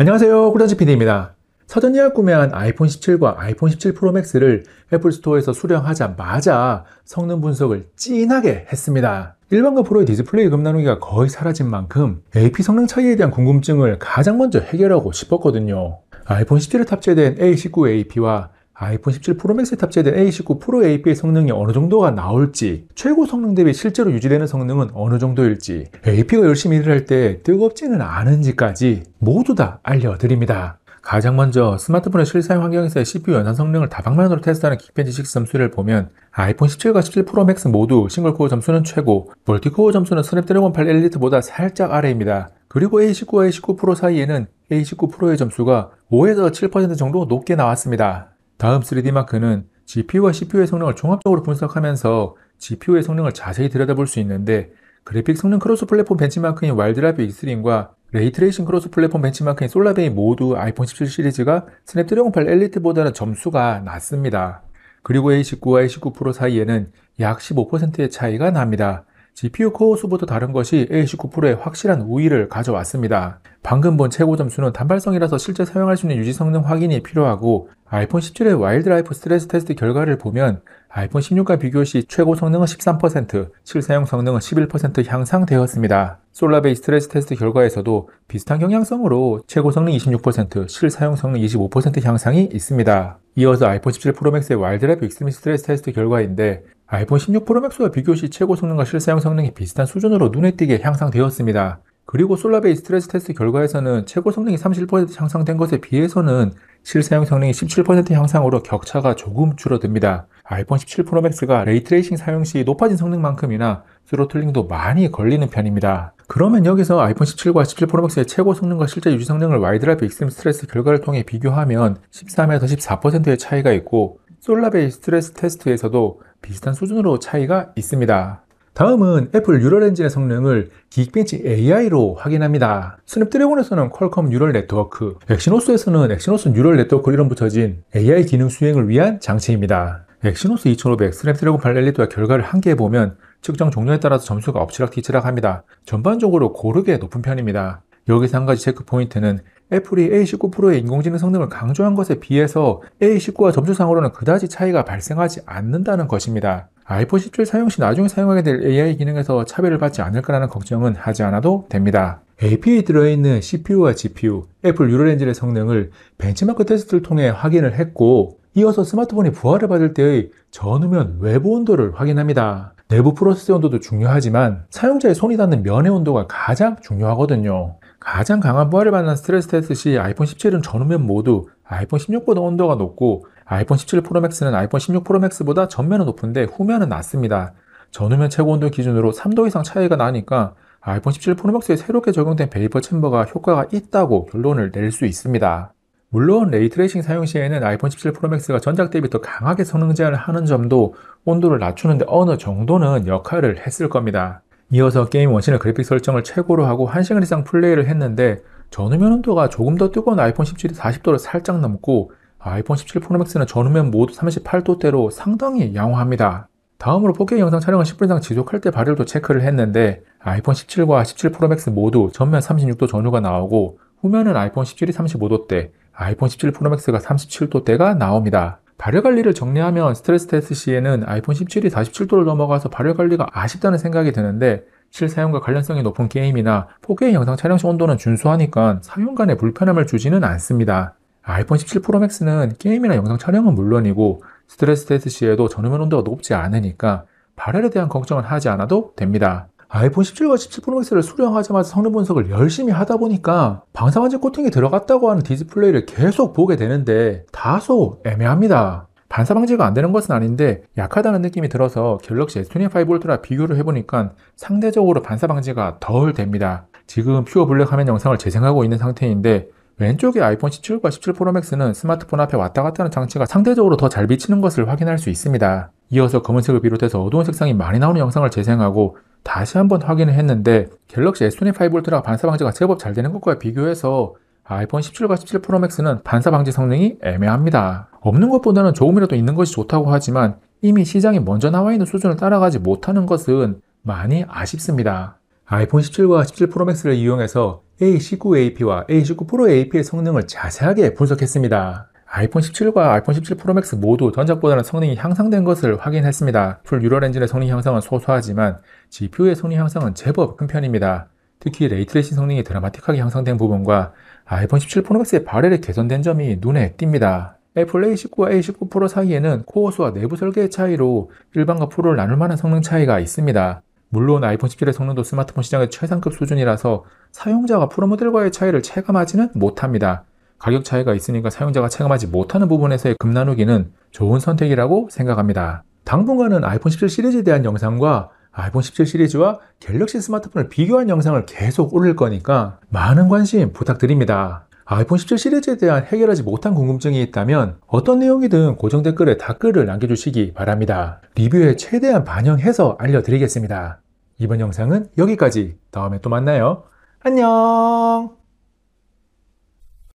안녕하세요 꾸라지 PD입니다 사전예약 구매한 아이폰 17과 아이폰 17 프로맥스를 애플스토어에서 수령하자마자 성능 분석을 찐하게 했습니다 일반과 프로의 디스플레이 금나누기가 거의 사라진 만큼 AP 성능 차이에 대한 궁금증을 가장 먼저 해결하고 싶었거든요 아이폰 17에 탑재된 A19 AP와 아이폰 17 프로맥스에 탑재된 A19 프로 AP의 성능이 어느 정도가 나올지 최고 성능 대비 실제로 유지되는 성능은 어느 정도일지 AP가 열심히 일을 할 때 뜨겁지는 않은지까지 모두 다 알려드립니다. 가장 먼저 스마트폰의 실사용 환경에서의 CPU 연산 성능을 다방면으로 테스트하는 긱벤지6 점수를 보면 아이폰 17과 17 프로 맥스 모두 싱글코어 점수는 최고, 멀티코어 점수는 스냅드래곤 8 엘리트보다 살짝 아래입니다. 그리고 A19와 A19 프로 사이에는 A19 프로의 점수가 5에서 7% 정도 높게 나왔습니다. 다음 3D 마크는 GPU와 CPU의 성능을 종합적으로 분석하면서 GPU의 성능을 자세히 들여다볼 수 있는데 그래픽 성능 크로스 플랫폼 벤치마크인 와일드라이브 X3과 레이트레이싱 크로스 플랫폼 벤치마크인 솔라베이 모두 아이폰 17 시리즈가 스냅드래곤 8 엘리트보다는 점수가 낮습니다. 그리고 A19와 A19 프로 사이에는 약 15%의 차이가 납니다. GPU 코어 수보다 다른 것이 A19 프로의 확실한 우위를 가져왔습니다. 방금 본 최고 점수는 단발성이라서 실제 사용할 수 있는 유지 성능 확인이 필요하고 아이폰 17의 와일드라이프 스트레스 테스트 결과를 보면 아이폰 16과 비교 시 최고 성능은 13%, 실사용 성능은 11% 향상되었습니다. 솔라베이 스트레스 테스트 결과에서도 비슷한 경향성으로 최고 성능 26%, 실사용 성능 25% 향상이 있습니다. 이어서 아이폰 17 프로맥스의 와일드라이프 익스미 스트레스 테스트 결과인데 아이폰 16 프로맥스와 비교시 최고 성능과 실사용 성능이 비슷한 수준으로 눈에 띄게 향상되었습니다. 그리고 솔라베이 스트레스 테스트 결과에서는 최고 성능이 37% 향상된 것에 비해서는 실사용 성능이 17% 향상으로 격차가 조금 줄어듭니다. 아이폰 17 프로맥스가 레이트레이싱 사용 시 높아진 성능만큼이나 스로틀링도 많이 걸리는 편입니다. 그러면 여기서 아이폰 17과 17 프로맥스의 최고 성능과 실제 유지 성능을 와이드라이브 익스트림 스트레스 결과를 통해 비교하면 13에서 14%의 차이가 있고 솔라베이 스트레스 테스트에서도 비슷한 수준으로 차이가 있습니다. 다음은 애플 뉴럴 엔진의 성능을 기익벤치 AI로 확인합니다. 스냅드래곤에서는 퀄컴 뉴럴 네트워크, 엑시노스에서는 엑시노스 뉴럴 네트워크를 이름 붙여진 AI 기능 수행을 위한 장치입니다. 엑시노스 2500 스냅드래곤 발엘리드와 결과를 함께 보면 측정 종료에 따라서 점수가 엎치락뒤치락합니다. 전반적으로 고르게 높은 편입니다. 여기서 한 가지 체크 포인트는 애플이 A19프로의 인공지능 성능을 강조한 것에 비해서 A19와 점수상으로는 그다지 차이가 발생하지 않는다는 것입니다. 아이폰 17 사용 시 나중에 사용하게 될 AI 기능에서 차별을 받지 않을까라는 걱정은 하지 않아도 됩니다. AP에 들어있는 CPU와 GPU, 애플 유로렌즈의 성능을 벤치마크 테스트를 통해 확인을 했고 이어서 스마트폰이 부활을 받을 때의 전후면 외부 온도를 확인합니다. 내부 프로세스 온도도 중요하지만 사용자의 손이 닿는 면의 온도가 가장 중요하거든요. 가장 강한 부하를 받는 스트레스 테스트 시 아이폰 17은 전후면 모두 아이폰 16보다 온도가 높고 아이폰 17 프로맥스는 아이폰 16 프로맥스보다 전면은 높은데 후면은 낮습니다. 전후면 최고 온도 기준으로 3도 이상 차이가 나니까 아이폰 17 프로맥스에 새롭게 적용된 베이퍼 챔버가 효과가 있다고 결론을 낼 수 있습니다. 물론 레이트레이싱 사용 시에는 아이폰 17 프로맥스가 전작 대비 더 강하게 성능 제한을 하는 점도 온도를 낮추는데 어느 정도는 역할을 했을 겁니다. 이어서 게임 원신의 그래픽 설정을 최고로 하고 1시간 이상 플레이를 했는데 전후면 온도가 조금 더 뜨거운 아이폰 17이 40도를 살짝 넘고 아이폰 17 프로맥스는 전후면 모두 38도대로 상당히 양호합니다. 다음으로 4K 영상 촬영을 10분 이상 지속할 때 발열도 체크를 했는데 아이폰 17과 17 프로맥스 모두 전면 36도 전후가 나오고 후면은 아이폰 17이 35도대, 아이폰 17 프로맥스가 37도대가 나옵니다. 발열 관리를 정리하면 스트레스 테스트 시에는 아이폰 17이 47도를 넘어가서 발열 관리가 아쉽다는 생각이 드는데 실 사용과 관련성이 높은 게임이나 4K 영상 촬영 시 온도는 준수하니까 사용 간에 불편함을 주지는 않습니다. 아이폰 17 프로 맥스는 게임이나 영상 촬영은 물론이고 스트레스 테스트 시에도 전후면 온도가 높지 않으니까 발열에 대한 걱정은 하지 않아도 됩니다. 아이폰 17과 17 프로맥스를 수령하자마자 성능 분석을 열심히 하다 보니까 방사광지 코팅이 들어갔다고 하는 디스플레이를 계속 보게 되는데 다소 애매합니다. 반사 방지가 안 되는 것은 아닌데 약하다는 느낌이 들어서 갤럭시 S25 울트라 비교를 해보니까 상대적으로 반사 방지가 덜 됩니다. 지금 퓨어 블랙 화면 영상을 재생하고 있는 상태인데 왼쪽의 아이폰 17과 17 프로맥스는 스마트폰 앞에 왔다 갔다 하는 장치가 상대적으로 더 잘 비치는 것을 확인할 수 있습니다. 이어서 검은색을 비롯해서 어두운 색상이 많이 나오는 영상을 재생하고 다시 한번 확인을 했는데 갤럭시 S25 울트라 반사 방지가 제법 잘 되는 것과 비교해서 아이폰 17과 17 프로 맥스는 반사 방지 성능이 애매합니다. 없는 것보다는 조금이라도 있는 것이 좋다고 하지만 이미 시장에 먼저 나와 있는 수준을 따라가지 못하는 것은 많이 아쉽습니다. 아이폰 17과 17 프로 맥스를 이용해서 A19 AP와 A19 프로 AP의 성능을 자세하게 분석했습니다. 아이폰 17과 아이폰 17 프로맥스 모두 전작보다는 성능이 향상된 것을 확인했습니다. 풀 뉴럴 엔진의 성능 향상은 소소하지만 GPU의 성능 향상은 제법 큰 편입니다. 특히 레이트레이싱 성능이 드라마틱하게 향상된 부분과 아이폰 17 프로맥스의 발열이 개선된 점이 눈에 띕니다. 애플 A19와 A19 프로 사이에는 코어 수와 내부 설계의 차이로 일반과 프로를 나눌 만한 성능 차이가 있습니다. 물론 아이폰 17의 성능도 스마트폰 시장의 최상급 수준이라서 사용자가 프로 모델과의 차이를 체감하지는 못합니다. 가격 차이가 있으니까 사용자가 체감하지 못하는 부분에서의 급 나누기는 좋은 선택이라고 생각합니다. 당분간은 아이폰 17 시리즈에 대한 영상과 아이폰 17 시리즈와 갤럭시 스마트폰을 비교한 영상을 계속 올릴 거니까 많은 관심 부탁드립니다. 아이폰 17 시리즈에 대한 해결하지 못한 궁금증이 있다면 어떤 내용이든 고정 댓글에 댓글을 남겨주시기 바랍니다. 리뷰에 최대한 반영해서 알려드리겠습니다. 이번 영상은 여기까지. 다음에 또 만나요. 안녕!